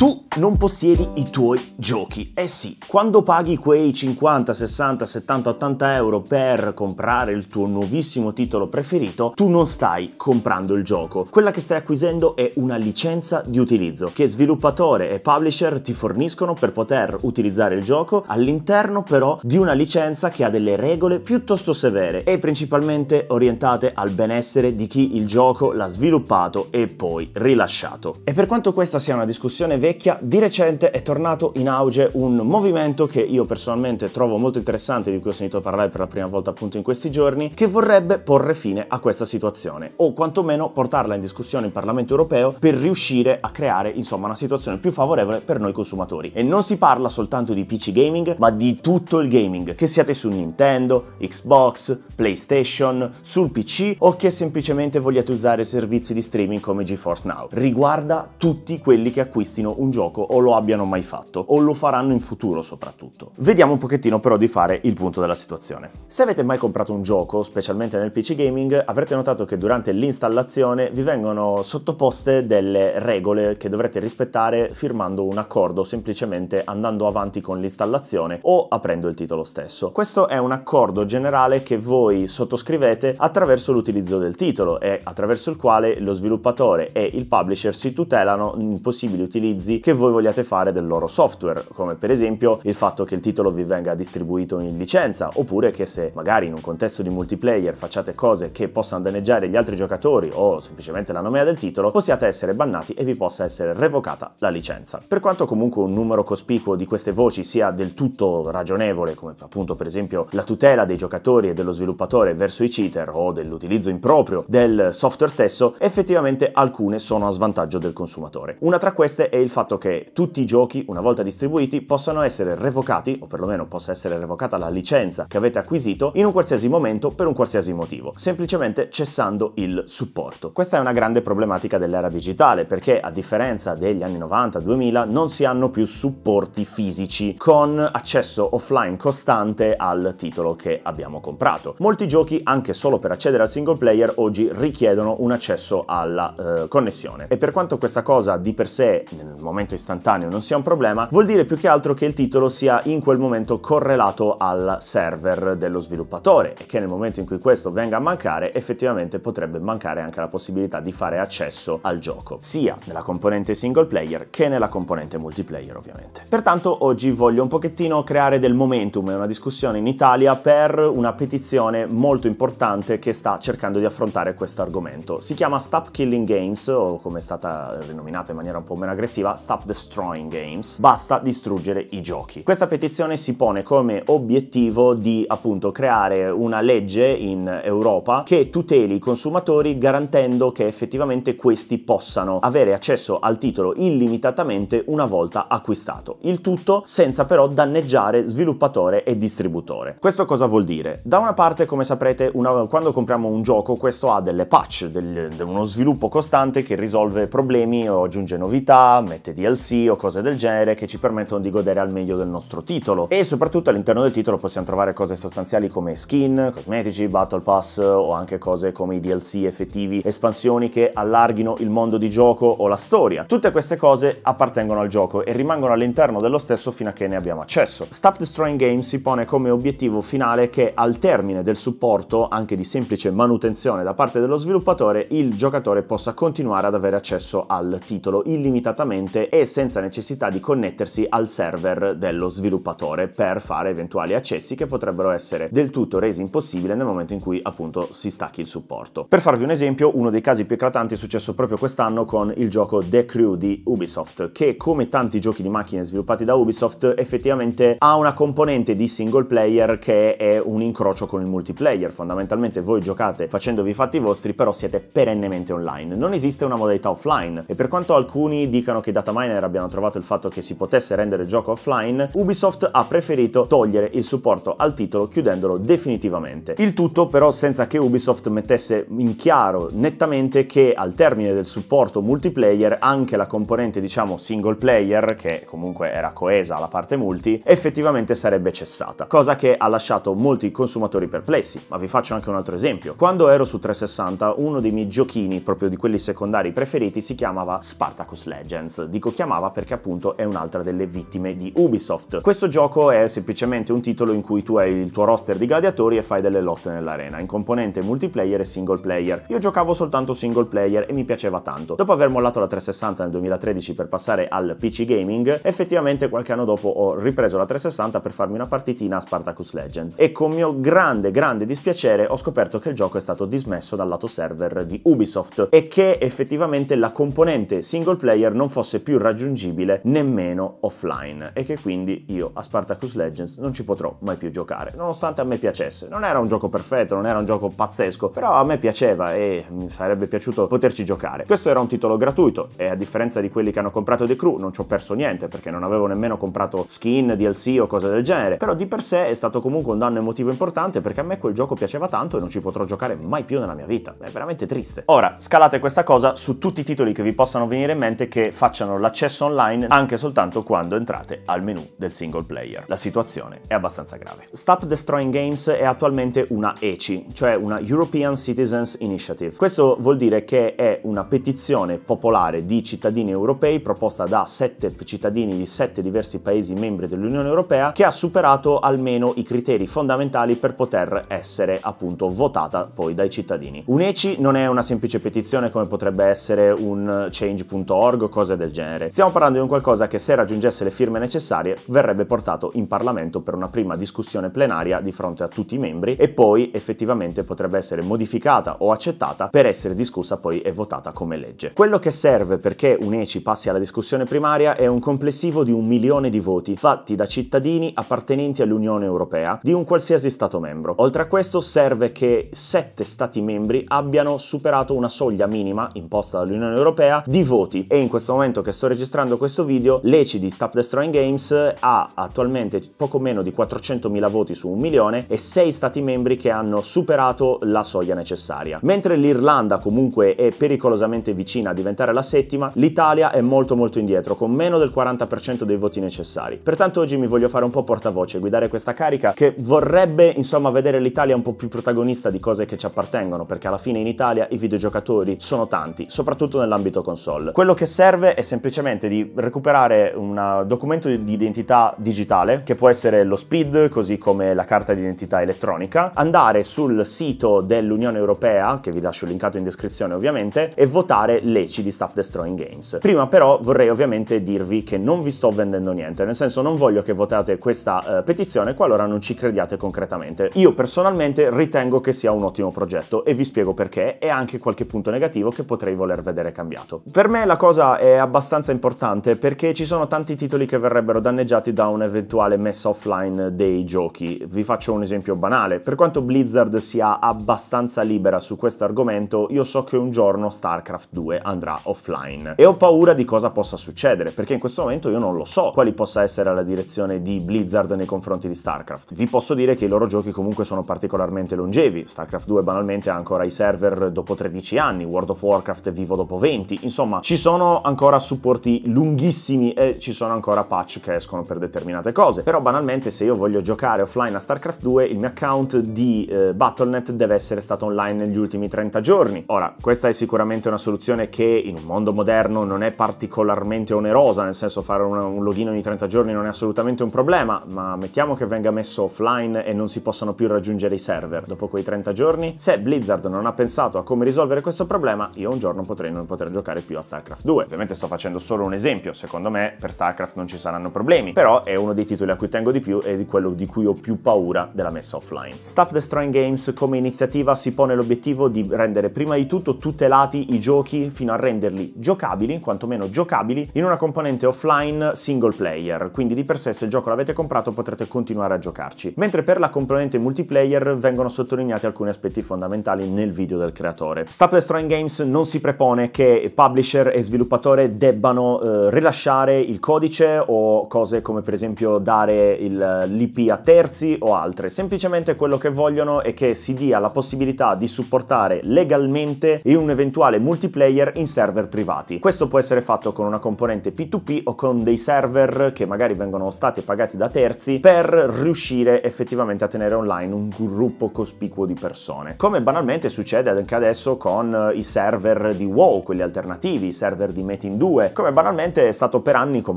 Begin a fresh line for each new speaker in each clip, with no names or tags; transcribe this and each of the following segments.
Tu non possiedi i tuoi giochi. Eh sì, quando paghi quei 50, 60, 70, 80 euro per comprare il tuo nuovissimo titolo preferito, tu non stai comprando il gioco. Quella che stai acquisendo è una licenza di utilizzo che sviluppatore e publisher ti forniscono per poter utilizzare il gioco all'interno però di una licenza che ha delle regole piuttosto severe e principalmente orientate al benessere di chi il gioco l'ha sviluppato e poi rilasciato. E per quanto questa sia una discussione vera, vecchia, di recente è tornato in auge un movimento che io personalmente trovo molto interessante, di cui ho sentito parlare per la prima volta appunto in questi giorni, che vorrebbe porre fine a questa situazione o quantomeno portarla in discussione in Parlamento europeo per riuscire a creare insomma una situazione più favorevole per noi consumatori. E non si parla soltanto di PC gaming, ma di tutto il gaming, che siate su Nintendo, Xbox, PlayStation, sul PC o che semplicemente vogliate usare servizi di streaming come GeForce Now. Riguarda tutti quelli che acquistino un gioco o lo abbiano mai fatto o lo faranno in futuro soprattutto. Vediamo un pochettino però di fare il punto della situazione. Se avete mai comprato un gioco, specialmente nel PC gaming, avrete notato che durante l'installazione vi vengono sottoposte delle regole che dovrete rispettare firmando un accordo semplicemente andando avanti con l'installazione o aprendo il titolo stesso. Questo è un accordo generale che voi sottoscrivete attraverso l'utilizzo del titolo e attraverso il quale lo sviluppatore e il publisher si tutelano in possibili utilizzi utilizzi che voi vogliate fare del loro software, come per esempio il fatto che il titolo vi venga distribuito in licenza, oppure che se magari in un contesto di multiplayer facciate cose che possano danneggiare gli altri giocatori o semplicemente la nomea del titolo, possiate essere bannati e vi possa essere revocata la licenza. Per quanto comunque un numero cospicuo di queste voci sia del tutto ragionevole, come appunto per esempio la tutela dei giocatori e dello sviluppatore verso i cheater o dell'utilizzo improprio del software stesso, effettivamente alcune sono a svantaggio del consumatore. Una tra queste è il fatto fatto che tutti i giochi, una volta distribuiti, possano essere revocati, o perlomeno possa essere revocata la licenza che avete acquisito, in un qualsiasi momento per un qualsiasi motivo, semplicemente cessando il supporto. Questa è una grande problematica dell'era digitale, perché a differenza degli anni 90-2000 non si hanno più supporti fisici con accesso offline costante al titolo che abbiamo comprato. Molti giochi, anche solo per accedere al single player, oggi richiedono un accesso alla eh, connessione. E per quanto questa cosa di per sé nel mm, al momento istantaneo non sia un problema, vuol dire più che altro che il titolo sia in quel momento correlato al server dello sviluppatore e che nel momento in cui questo venga a mancare effettivamente potrebbe mancare anche la possibilità di fare accesso al gioco, sia nella componente single player che nella componente multiplayer ovviamente. Pertanto oggi voglio un pochettino creare del momentum e una discussione in Italia per una petizione molto importante che sta cercando di affrontare questo argomento. Si chiama Stop Killing Games o come è stata rinominata in maniera un po' meno aggressiva, sigla Stop Destroying Games, basta distruggere i giochi. Questa petizione si pone come obiettivo di appunto creare una legge in Europa che tuteli i consumatori garantendo che effettivamente questi possano avere accesso al titolo illimitatamente una volta acquistato. Il tutto senza però danneggiare sviluppatore e distributore. Questo cosa vuol dire? Da una parte, come saprete, una, quando compriamo un gioco questo ha delle patch, del, uno sviluppo costante che risolve problemi o aggiunge novità, mette DLC o cose del genere che ci permettono di godere al meglio del nostro titolo. E soprattutto all'interno del titolo possiamo trovare cose sostanziali come skin, cosmetici, battle pass o anche cose come i DLC effettivi, espansioni che allarghino il mondo di gioco o la storia. Tutte queste cose appartengono al gioco e rimangono all'interno dello stesso fino a che ne abbiamo accesso. Stop Destroying Games si pone come obiettivo finale che al termine del supporto, anche di semplice manutenzione da parte dello sviluppatore, il giocatore possa continuare ad avere accesso al titolo illimitatamente gratuite e senza necessità di connettersi al server dello sviluppatore per fare eventuali accessi che potrebbero essere del tutto resi impossibili nel momento in cui appunto si stacchi il supporto. Per farvi un esempio, uno dei casi più eclatanti è successo proprio quest'anno con il gioco The Crew di Ubisoft, che come tanti giochi di macchine sviluppati da Ubisoft effettivamente ha una componente di single player che è un incrocio con il multiplayer. Fondamentalmente voi giocate facendovi i fatti vostri, però siete perennemente online. Non esiste una modalità offline e per quanto alcuni dicano che da data miner abbiano trovato il fatto che si potesse rendere il gioco offline, Ubisoft ha preferito togliere il supporto al titolo chiudendolo definitivamente. Il tutto però senza che Ubisoft mettesse in chiaro nettamente che al termine del supporto multiplayer anche la componente diciamo single player, che comunque era coesa alla parte multi, effettivamente sarebbe cessata, cosa che ha lasciato molti consumatori perplessi. Ma vi faccio anche un altro esempio. Quando ero su 360 uno dei miei giochini, proprio di quelli secondari preferiti, si chiamava Spartacus Legends dico chiamava perché appunto è un'altra delle vittime di Ubisoft. Questo gioco è semplicemente un titolo in cui tu hai il tuo roster di gladiatori e fai delle lotte nell'arena, in componente multiplayer e single player. Io giocavo soltanto single player e mi piaceva tanto. Dopo aver mollato la 360 nel 2013 per passare al PC gaming, effettivamente qualche anno dopo ho ripreso la 360 per farmi una partitina a Spartacus Legends e con mio grande grande dispiacere ho scoperto che il gioco è stato dismesso dal lato server di Ubisoft e che effettivamente la componente single player non fosse più raggiungibile nemmeno offline e che quindi io a Spartacus Legends non ci potrò mai più giocare, nonostante a me piacesse. Non era un gioco perfetto, non era un gioco pazzesco, però a me piaceva e mi sarebbe piaciuto poterci giocare. Questo era un titolo gratuito e a differenza di quelli che hanno comprato The Crew non ci ho perso niente perché non avevo nemmeno comprato skin, DLC o cose del genere, però di per sé è stato comunque un danno emotivo importante perché a me quel gioco piaceva tanto e non ci potrò giocare mai più nella mia vita. È veramente triste. Ora, scalate questa cosa su tutti i titoli che vi possano venire in mente che facciano lasciano l'accesso online anche soltanto quando entrate al menu del single player. La situazione è abbastanza grave. Stop Destroying Games è attualmente una ECI, cioè una European Citizens Initiative. Questo vuol dire che è una petizione popolare di cittadini europei proposta da sette cittadini di sette diversi paesi membri dell'Unione Europea che ha superato almeno i criteri fondamentali per poter essere appunto votata poi dai cittadini. Un ECI non è una semplice petizione come potrebbe essere un change.org o cose del genere genere. Stiamo parlando di un qualcosa che se raggiungesse le firme necessarie verrebbe portato in Parlamento per una prima discussione plenaria di fronte a tutti i membri e poi effettivamente potrebbe essere modificata o accettata per essere discussa poi e votata come legge. Quello che serve perché un ECI passi alla discussione primaria è un complessivo di un milione di voti fatti da cittadini appartenenti all'Unione Europea di un qualsiasi Stato membro. Oltre a questo serve che sette Stati membri abbiano superato una soglia minima imposta dall'Unione Europea di voti e in questo momento momento che sto registrando questo video, l'ECI di Stop Destroying Games ha attualmente poco meno di 400.000 voti su un milione e 6 stati membri che hanno superato la soglia necessaria. Mentre l'Irlanda comunque è pericolosamente vicina a diventare la settima, l'Italia è molto molto indietro, con meno del 40% dei voti necessari. Pertanto oggi mi voglio fare un po' portavoce, guidare questa carica che vorrebbe insomma vedere l'Italia un po' più protagonista di cose che ci appartengono, perché alla fine in Italia i videogiocatori sono tanti, soprattutto nell'ambito console. Quello che serve è semplicemente di recuperare un documento di identità digitale, che può essere lo SPID, così come la carta di identità elettronica, andare sul sito dell'Unione Europea, che vi lascio linkato in descrizione ovviamente, e votare l'ECI di Stop Destroying Games. Prima però vorrei ovviamente dirvi che non vi sto vendendo niente, nel senso non voglio che votate questa eh, petizione qualora non ci crediate concretamente. Io personalmente ritengo che sia un ottimo progetto e vi spiego perché e anche qualche punto negativo che potrei voler vedere cambiato. Per me la cosa è abbastanza abbastanza importante perché ci sono tanti titoli che verrebbero danneggiati da un'eventuale messa offline dei giochi. Vi faccio un esempio banale. Per quanto Blizzard sia abbastanza libera su questo argomento, io so che un giorno StarCraft 2 andrà offline e ho paura di cosa possa succedere perché in questo momento io non lo so quali possa essere la direzione di Blizzard nei confronti di StarCraft. Vi posso dire che i loro giochi comunque sono particolarmente longevi. StarCraft 2 banalmente ha ancora i server dopo 13 anni, World of Warcraft è vivo dopo 20. Insomma, ci sono ancora supporti lunghissimi e ci sono ancora patch che escono per determinate cose. Però banalmente se io voglio giocare offline a StarCraft 2 il mio account di eh, Battle.net deve essere stato online negli ultimi 30 giorni. Ora, questa è sicuramente una soluzione che in un mondo moderno non è particolarmente onerosa, nel senso fare un, un login ogni 30 giorni non è assolutamente un problema, ma mettiamo che venga messo offline e non si possano più raggiungere i server dopo quei 30 giorni. Se Blizzard non ha pensato a come risolvere questo problema, io un giorno potrei non poter giocare più a StarCraft 2. Ovviamente sto facendo facendo solo un esempio, secondo me per StarCraft non ci saranno problemi, però è uno dei titoli a cui tengo di più e di quello di cui ho più paura della messa offline. Stop Destroying Games come iniziativa si pone l'obiettivo di rendere prima di tutto tutelati i giochi fino a renderli giocabili, quantomeno giocabili, in una componente offline single player, quindi di per sé se il gioco l'avete comprato potrete continuare a giocarci. Mentre per la componente multiplayer vengono sottolineati alcuni aspetti fondamentali nel video del creatore. Stop Destroying Games non si prepone che publisher e sviluppatore devono debbano eh, rilasciare il codice o cose come per esempio dare il, l'IP a terzi o altre. Semplicemente quello che vogliono è che si dia la possibilità di supportare legalmente in un eventuale multiplayer in server privati. Questo può essere fatto con una componente P2P o con dei server che magari vengono stati pagati da terzi per riuscire effettivamente a tenere online un gruppo cospicuo di persone. Come banalmente succede anche adesso con eh, i server di WoW, quelli alternativi, i server di Metin 2, 2, come banalmente è stato per anni con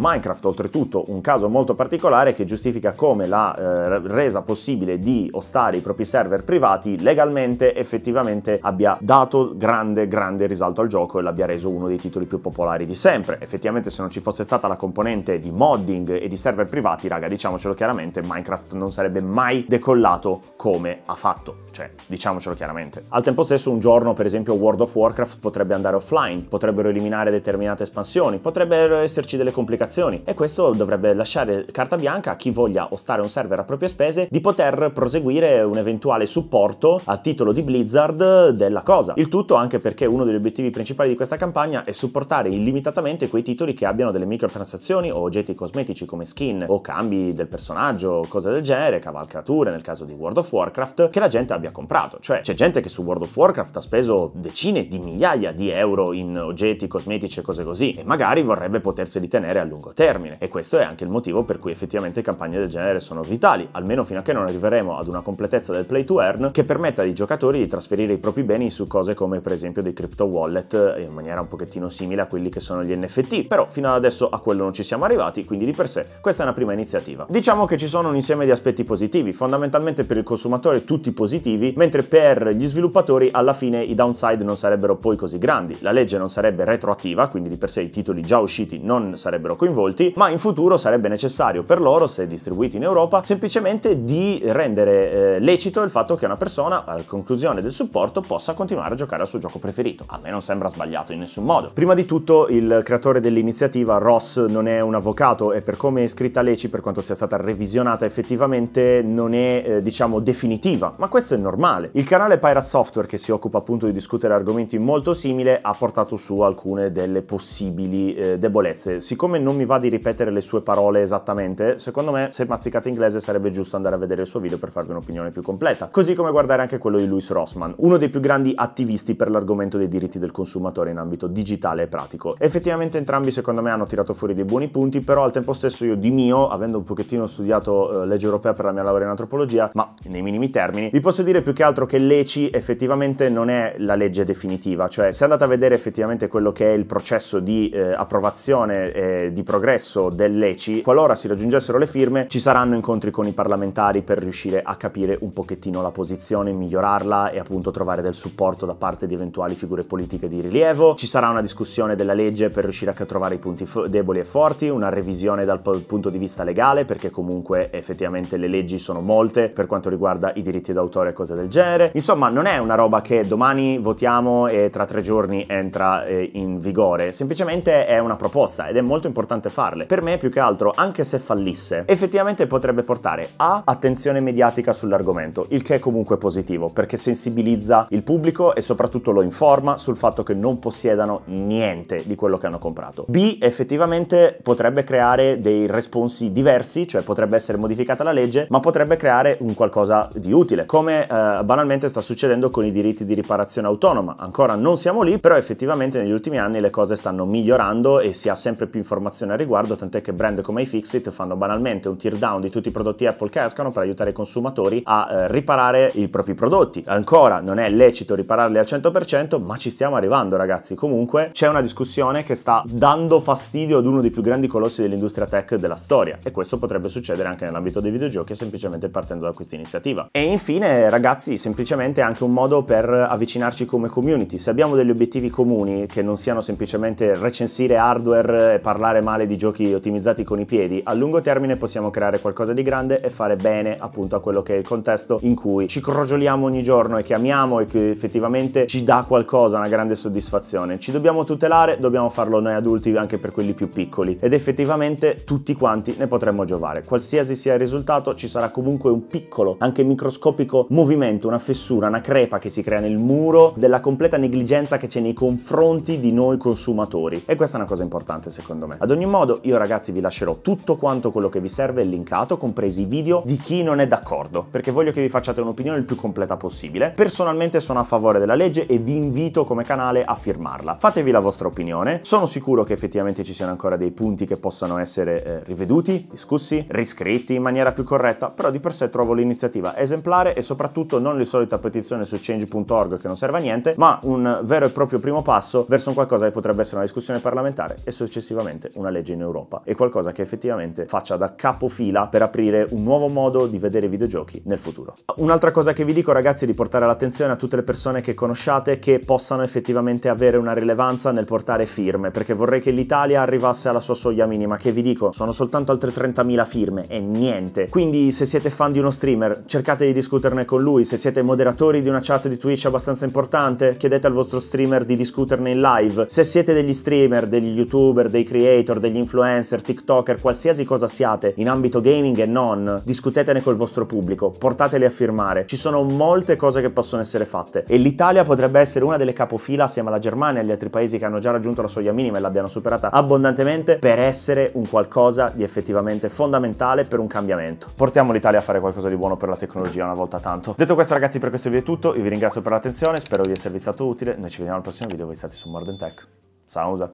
Minecraft, oltretutto un caso molto particolare che giustifica come la eh, resa possibile di ostare i propri server privati legalmente effettivamente abbia dato grande grande risalto al gioco e l'abbia reso uno dei titoli più popolari di sempre. Effettivamente se non ci fosse stata la componente di modding e di server privati, raga, diciamocelo chiaramente, Minecraft non sarebbe mai decollato come ha fatto, cioè diciamocelo chiaramente. Al tempo stesso un giorno, per esempio, World of Warcraft potrebbe andare offline, potrebbero eliminare determinate espansioni discussioni, potrebbero esserci delle complicazioni e questo dovrebbe lasciare carta bianca a chi voglia ostare un server a proprie spese di poter proseguire un eventuale supporto a titolo di Blizzard della cosa. Il tutto anche perché uno degli obiettivi principali di questa campagna è supportare illimitatamente quei titoli che abbiano delle microtransazioni o oggetti cosmetici come skin o cambi del personaggio, cose del genere, cavalcature nel caso di World of Warcraft che la gente abbia comprato. Cioè c'è gente che su World of Warcraft ha speso decine di migliaia di euro in oggetti cosmetici e cose così e magari vorrebbe poterseli tenere a lungo termine. E questo è anche il motivo per cui effettivamente campagne del genere sono vitali, almeno fino a che non arriveremo ad una completezza del play to earn che permetta ai giocatori di trasferire i propri beni su cose come per esempio dei crypto wallet in maniera un pochettino simile a quelli che sono gli NFT, però fino ad adesso a quello non ci siamo arrivati, quindi di per sé questa è una prima iniziativa. Diciamo che ci sono un insieme di aspetti positivi, fondamentalmente per il consumatore tutti positivi, mentre per gli sviluppatori alla fine i downside non sarebbero poi così grandi. La legge non sarebbe retroattiva, quindi di per sé i titoli già usciti non sarebbero coinvolti, ma in futuro sarebbe necessario per loro, se distribuiti in Europa, semplicemente di rendere eh, lecito il fatto che una persona, alla conclusione del supporto, possa continuare a giocare al suo gioco preferito. A me non sembra sbagliato in nessun modo. Prima di tutto, il creatore dell'iniziativa, Ross, non è un avvocato e per come è scritta Leci, per quanto sia stata revisionata effettivamente, non è, eh, diciamo, definitiva, ma questo è normale. Il canale Pirate Software, che si occupa appunto di discutere argomenti molto simili, ha portato su alcune delle possibili possibili eh, debolezze. Siccome non mi va di ripetere le sue parole esattamente, secondo me se masticate inglese sarebbe giusto andare a vedere il suo video per farvi un'opinione più completa. Così come guardare anche quello di Louis Rossman, uno dei più grandi attivisti per l'argomento dei diritti del consumatore in ambito digitale e pratico. Effettivamente entrambi secondo me hanno tirato fuori dei buoni punti, però al tempo stesso io di mio, avendo un pochettino studiato eh, legge europea per la mia laurea in antropologia, ma nei minimi termini, vi posso dire più che altro che l'ECI effettivamente non è la legge definitiva, cioè se andate a vedere effettivamente quello che è il processo di eh, approvazione e di progresso dell'ECI, qualora si raggiungessero le firme, ci saranno incontri con i parlamentari per riuscire a capire un pochettino la posizione, migliorarla e appunto trovare del supporto da parte di eventuali figure politiche di rilievo. Ci sarà una discussione della legge per riuscire a trovare i punti deboli e forti, una revisione dal punto di vista legale, perché comunque effettivamente le leggi sono molte per quanto riguarda i diritti d'autore e cose del genere. Insomma, non è una roba che domani votiamo e tra tre giorni entra eh, in vigore, semplicemente sicuramente è una proposta ed è molto importante farle. Per me più che altro, anche se fallisse, effettivamente potrebbe portare a attenzione mediatica sull'argomento, il che è comunque positivo perché sensibilizza il pubblico e soprattutto lo informa sul fatto che non possiedano niente di quello che hanno comprato. B effettivamente potrebbe creare dei responsi diversi, cioè potrebbe essere modificata la legge, ma potrebbe creare un qualcosa di utile, come eh, banalmente sta succedendo con i diritti di riparazione autonoma. Ancora non siamo lì, però effettivamente negli ultimi anni le cose stanno migliorando migliorando e si ha sempre più informazioni al riguardo, tant'è che brand come i Fixit fanno banalmente un tear down di tutti i prodotti Apple che escano per aiutare i consumatori a eh, riparare i propri prodotti. Ancora non è lecito ripararli al 100%, ma ci stiamo arrivando ragazzi. Comunque c'è una discussione che sta dando fastidio ad uno dei più grandi colossi dell'industria tech della storia e questo potrebbe succedere anche nell'ambito dei videogiochi semplicemente partendo da questa iniziativa. E infine ragazzi, semplicemente anche un modo per avvicinarci come community. Se abbiamo degli obiettivi comuni che non siano semplicemente reciproci recensire hardware e parlare male di giochi ottimizzati con i piedi, a lungo termine possiamo creare qualcosa di grande e fare bene appunto a quello che è il contesto in cui ci crogioliamo ogni giorno e che amiamo e che effettivamente ci dà qualcosa, una grande soddisfazione. Ci dobbiamo tutelare, dobbiamo farlo noi adulti anche per quelli più piccoli ed effettivamente tutti quanti ne potremmo giovare. Qualsiasi sia il risultato ci sarà comunque un piccolo, anche microscopico movimento, una fessura, una crepa che si crea nel muro della completa negligenza che c'è nei confronti di noi consumatori e questa è una cosa importante secondo me. Ad ogni modo io ragazzi vi lascerò tutto quanto quello che vi serve linkato, compresi i video di chi non è d'accordo, perché voglio che vi facciate un'opinione il più completa possibile. Personalmente sono a favore della legge e vi invito come canale a firmarla. Fatevi la vostra opinione, sono sicuro che effettivamente ci siano ancora dei punti che possano essere eh, riveduti, discussi, riscritti in maniera più corretta, però di per sé trovo l'iniziativa esemplare e soprattutto non le solite petizioni su change.org che non serve a niente, ma un vero e proprio primo passo verso un qualcosa che potrebbe essere una discussione discussione parlamentare e successivamente una legge in Europa. E qualcosa che effettivamente faccia da capofila per aprire un nuovo modo di vedere i videogiochi nel futuro. Un'altra cosa che vi dico ragazzi è di portare l'attenzione a tutte le persone che conosciate che possano effettivamente avere una rilevanza nel portare firme, perché vorrei che l'Italia arrivasse alla sua soglia minima, che vi dico sono soltanto altre 30.000 firme e niente. Quindi se siete fan di uno streamer cercate di discuterne con lui, se siete moderatori di una chat di Twitch abbastanza importante chiedete al vostro streamer di discuterne in live, se siete degli streamer streamer, degli youtuber, dei creator, degli influencer, tiktoker, qualsiasi cosa siate in ambito gaming e non, discutetene col vostro pubblico, portateli a firmare. Ci sono molte cose che possono essere fatte e l'Italia potrebbe essere una delle capofila assieme alla Germania e agli altri paesi che hanno già raggiunto la soglia minima e l'abbiano superata abbondantemente per essere un qualcosa di effettivamente fondamentale per un cambiamento. Portiamo l'Italia a fare qualcosa di buono per la tecnologia una volta tanto. Detto questo ragazzi per questo video è tutto, io vi ringrazio per l'attenzione, spero di esservi stato utile, noi ci vediamo al prossimo video, voi state su Morden Tech. sounds of